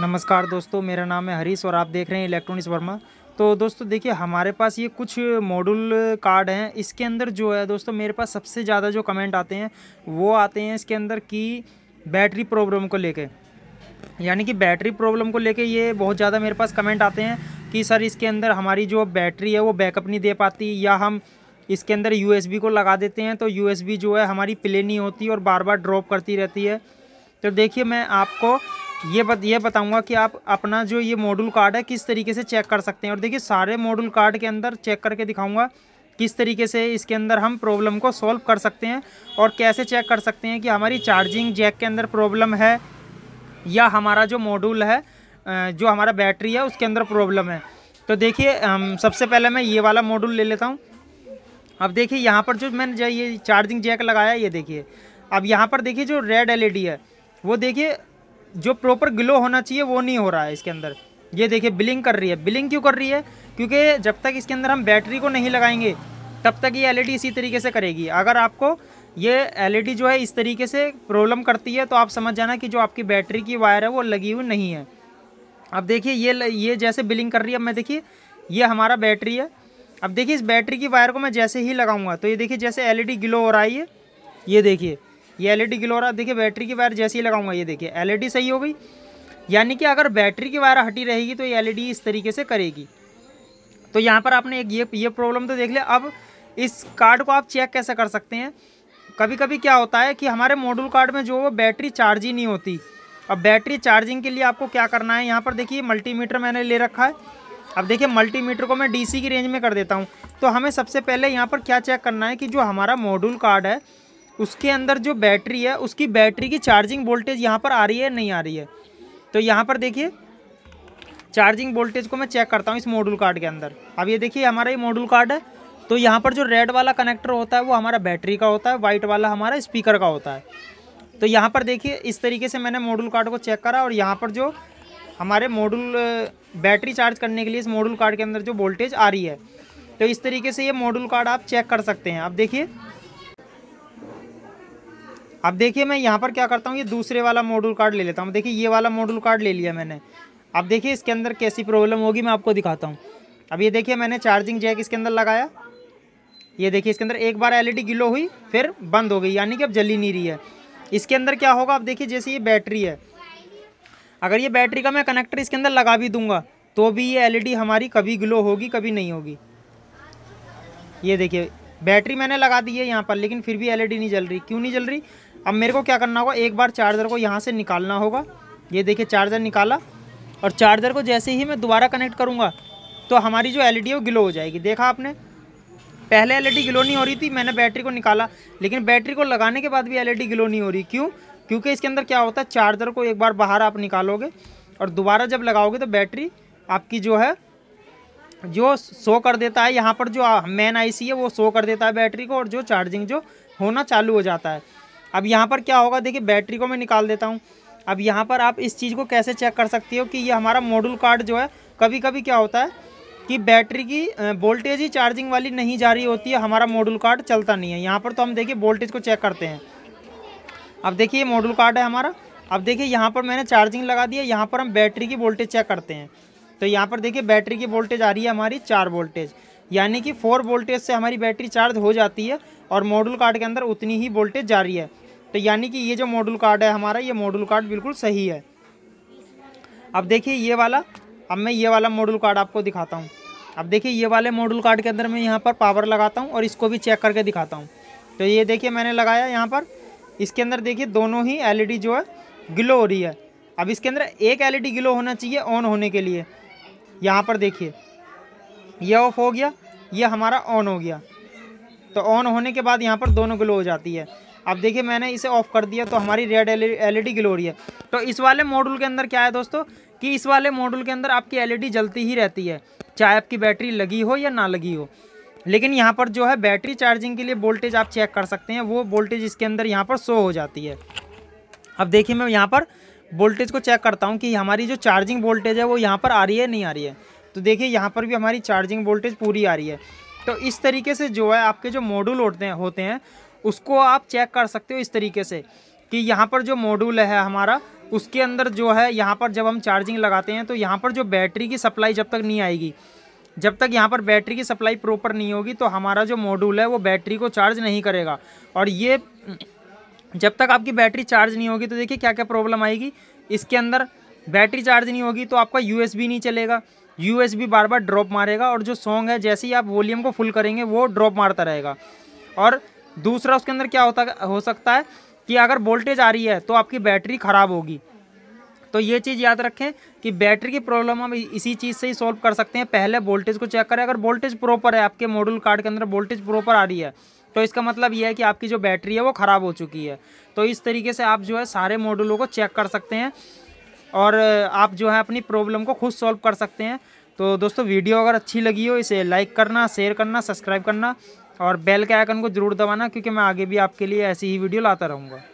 नमस्कार दोस्तों मेरा नाम है हरीश और आप देख रहे हैं इलेक्ट्रॉनिक्स वर्मा तो दोस्तों देखिए हमारे पास ये कुछ मॉड्यूल कार्ड हैं इसके अंदर जो है दोस्तों मेरे पास सबसे ज़्यादा जो कमेंट आते हैं वो आते हैं इसके अंदर कि बैटरी प्रॉब्लम को लेके यानी कि बैटरी प्रॉब्लम को लेके ये बहुत ज़्यादा मेरे पास कमेंट आते हैं कि सर इसके अंदर हमारी जो बैटरी है वो बैकअप नहीं दे पाती या हम इसके अंदर यू को लगा देते हैं तो यू जो है हमारी प्ले नहीं होती और बार बार ड्रॉप करती रहती है तो देखिए मैं आपको ये बत ये बताऊंगा कि आप अपना जो ये मॉडल कार्ड है किस तरीके से चेक कर सकते हैं और देखिए सारे मॉडल कार्ड के अंदर चेक करके दिखाऊंगा किस तरीके से इसके अंदर हम प्रॉब्लम को सॉल्व कर सकते हैं और कैसे चेक कर सकते हैं कि हमारी चार्जिंग जैक के अंदर प्रॉब्लम है या हमारा जो मॉडल है जो हमारा बैटरी है उसके अंदर प्रॉब्लम है तो देखिए सबसे पहले मैं ये वाला मॉडल ले लेता हूँ अब देखिए यहाँ पर जो मैंने जो ये चार्जिंग जैक लगाया ये देखिए अब यहाँ पर देखिए जो रेड एल है वो देखिए जो प्रॉपर ग्लो होना चाहिए वो नहीं हो रहा है इसके अंदर ये देखिए बिलिंग कर रही है बिलिंग क्यों कर रही है क्योंकि जब तक इसके अंदर हम बैटरी को नहीं लगाएंगे तब तक ये एलईडी इसी तरीके से करेगी अगर आपको ये एलईडी जो है इस तरीके से प्रॉब्लम करती है तो आप समझ जाना कि जो आपकी बैटरी की वायर है वो लगी हुई नहीं है अब देखिए ये ये जैसे बिलिंग कर रही है अब मैं देखिए ये हमारा बैटरी है अब देखिए इस बैटरी की वायर को मैं जैसे ही लगाऊंगा तो ये देखिए जैसे एलईडी ग्लो हो रहा है ये ये देखिए ये एल ई e ग्लोरा देखिए बैटरी की वायर जैसे ही लगाऊंगा ये देखिए एल e सही हो गई यानी कि अगर बैटरी की वायर हटी रहेगी तो ये एल e इस तरीके से करेगी तो यहाँ पर आपने एक ये ये प्रॉब्लम तो देख लिया अब इस कार्ड को आप चेक कैसे कर सकते हैं कभी कभी क्या होता है कि हमारे मॉड्यूल कार्ड में जो वो बैटरी चार्ज ही नहीं होती अब बैटरी चार्जिंग के लिए आपको क्या करना है यहाँ पर देखिए मल्टीमीटर मैंने ले रखा है अब देखिए मल्टीमीटर को मैं डीसी की रेंज में कर देता हूँ तो हमें सबसे पहले यहाँ पर क्या चेक करना है कि जो हमारा मॉड्यूल कार्ड है उसके अंदर जो बैटरी है उसकी बैटरी की चार्जिंग वोल्टेज यहाँ पर आ रही है नहीं आ रही है तो यहाँ पर देखिए चार्जिंग वोल्टेज को मैं चेक करता हूँ इस मॉड्यूल कार्ड के अंदर अब ये देखिए हमारा ये मॉड्यूल कार्ड है तो यहाँ पर जो रेड वाला कनेक्टर होता है वो हमारा बैटरी का होता है वाइट वाला हमारा स्पीकर का होता है तो यहाँ पर देखिए इस तरीके से मैंने मॉड्यूल कार्ड को चेक करा और यहाँ पर जो हमारे मॉड्यूल बैटरी चार्ज करने के लिए इस मॉड्यूल कार्ड के अंदर जो वोल्टेज आ रही है तो इस तरीके से ये मॉड्यूल कार्ड आप चेक कर सकते हैं आप देखिए अब देखिए मैं यहाँ पर क्या करता हूँ ये दूसरे वाला मॉड्यूल कार्ड ले लेता हूँ देखिए ये वाला मॉड्यूल कार्ड ले लिया मैंने अब देखिए इसके अंदर कैसी प्रॉब्लम होगी मैं आपको दिखाता हूँ अब ये देखिए मैंने चार्जिंग जैक इसके अंदर लगाया ये देखिए इसके अंदर एक बार एलईडी ग्लो हुई फिर बंद हो गई यानी कि अब जली नहीं रही है इसके अंदर क्या होगा आप देखिए जैसे ये बैटरी है अगर ये बैटरी का मैं कनेक्टर इसके अंदर लगा भी दूंगा तो भी ये एलईडी हमारी कभी ग्लो होगी कभी नहीं होगी ये देखिए बैटरी मैंने लगा दी है यहाँ पर लेकिन फिर भी एल नहीं जल रही क्यों नहीं जल रही अब मेरे को क्या करना होगा एक बार चार्जर को यहाँ से निकालना होगा ये देखिए चार्जर निकाला और चार्जर को जैसे ही मैं दोबारा कनेक्ट करूँगा तो हमारी जो एल है वो ग्लो हो जाएगी देखा आपने पहले एल ग्लो नहीं हो रही थी मैंने बैटरी को निकाला लेकिन बैटरी को लगाने के बाद भी एल ग्लो नहीं हो रही क्यों क्योंकि इसके अंदर क्या होता है चार्जर को एक बार बाहर आप निकालोगे और दोबारा जब लगाओगे तो बैटरी आपकी जो है जो शो कर देता है यहाँ पर जो मेन आईसी है वो शो कर देता है बैटरी को और जो चार्जिंग जो होना चालू हो जाता है अब यहाँ पर क्या होगा देखिए बैटरी को मैं निकाल देता हूँ अब यहाँ पर आप इस चीज़ को कैसे चेक कर सकती हो कि ये हमारा मॉडल कार्ड जो है कभी कभी क्या होता है कि बैटरी की वोल्टेज ही चार्जिंग वाली नहीं जा रही होती है हमारा मॉडल कार्ड चलता नहीं है यहाँ पर तो हम देखिए वोल्टेज को चेक करते हैं अब देखिए ये मॉडल कार्ड है हमारा अब देखिए यहाँ पर मैंने चार्जिंग लगा दी है यहाँ पर हम बैटरी की वोल्टेज चेक करते हैं तो यहाँ पर देखिए बैटरी की वोल्टेज आ रही है हमारी चार वोल्टेज यानी कि फोर वोल्टेज से हमारी बैटरी चार्ज हो जाती है और मॉडल कार्ड के अंदर उतनी ही वोल्टेज जा रही है तो यानी कि ये जो मॉडल कार्ड है हमारा ये मॉडल कार्ड बिल्कुल सही है अब देखिए ये वाला अब मैं ये वाला मॉडल कार्ड आपको दिखाता हूँ अब देखिए ये वाले मॉडल कार्ड के अंदर मैं यहाँ पर पावर लगाता हूँ और इसको भी चेक करके दिखाता हूँ तो ये देखिए मैंने लगाया यहाँ पर इसके अंदर देखिए दोनों ही एल जो है ग्लो हो रही है अब इसके अंदर एक एल ग्लो होना चाहिए ऑन होने के लिए यहाँ पर देखिए यह ऑफ हो गया ये हमारा ऑन हो गया तो ऑन होने के बाद यहाँ पर दोनों ग्लो हो जाती है अब देखिए मैंने इसे ऑफ कर दिया तो हमारी रेड एल ई ग्लो हो रही है तो इस वाले मॉडल के अंदर क्या है दोस्तों कि इस वाले मॉडल के अंदर आपकी एल e जलती ही रहती है चाहे आपकी बैटरी लगी हो या ना लगी हो लेकिन यहाँ पर जो है बैटरी चार्जिंग के लिए वोल्टेज आप चेक कर सकते हैं वो वोल्टेज इसके अंदर यहाँ पर शो हो जाती है अब देखिए मैं यहाँ पर वोल्टेज को चेक करता हूँ कि हमारी जो चार्जिंग वोल्टेज है वो यहाँ पर आ रही है नहीं आ रही है तो देखिए यहाँ पर भी हमारी चार्जिंग वोल्टेज पूरी आ रही है तो इस तरीके से जो है आपके जो मॉड्यूल होते होते हैं उसको आप चेक कर सकते हो इस तरीके से कि यहाँ पर जो मॉड्यूल है हमारा उसके अंदर जो है यहाँ पर जब हम चार्जिंग लगाते हैं तो यहाँ पर जो बैटरी की सप्लाई जब तक नहीं आएगी जब तक यहाँ पर बैटरी की सप्लाई प्रॉपर नहीं होगी तो हमारा जो मॉड्यूल है वो बैटरी को चार्ज नहीं करेगा और ये जब तक आपकी बैटरी चार्ज नहीं होगी तो देखिए क्या क्या प्रॉब्लम आएगी इसके अंदर बैटरी चार्ज नहीं होगी तो आपका यू नहीं चलेगा यू बार बार ड्रॉप मारेगा और जो सॉन्ग है जैसे ही आप वॉल्यूम को फुल करेंगे वो ड्रॉप मारता रहेगा और दूसरा उसके अंदर क्या होता हो सकता है कि अगर वोल्टेज आ रही है तो आपकी बैटरी ख़राब होगी तो ये चीज़ याद रखें कि बैटरी की प्रॉब्लम हम इसी चीज़ से ही सॉल्व कर सकते हैं पहले वोल्टेज को चेक करें अगर वोल्टेज प्रॉपर है आपके मॉड्यूल कार्ड के अंदर वोल्टेज प्रॉपर आ रही है तो इसका मतलब यह है कि आपकी जो बैटरी है वो ख़राब हो चुकी है तो इस तरीके से आप जो है सारे मॉड्यूलों को चेक कर सकते हैं और आप जो है अपनी प्रॉब्लम को खुद सॉल्व कर सकते हैं तो दोस्तों वीडियो अगर अच्छी लगी हो इसे लाइक करना शेयर करना सब्सक्राइब करना और बेल के आइकन को ज़रूर दबाना क्योंकि मैं आगे भी आपके लिए ऐसी ही वीडियो लाता रहूँगा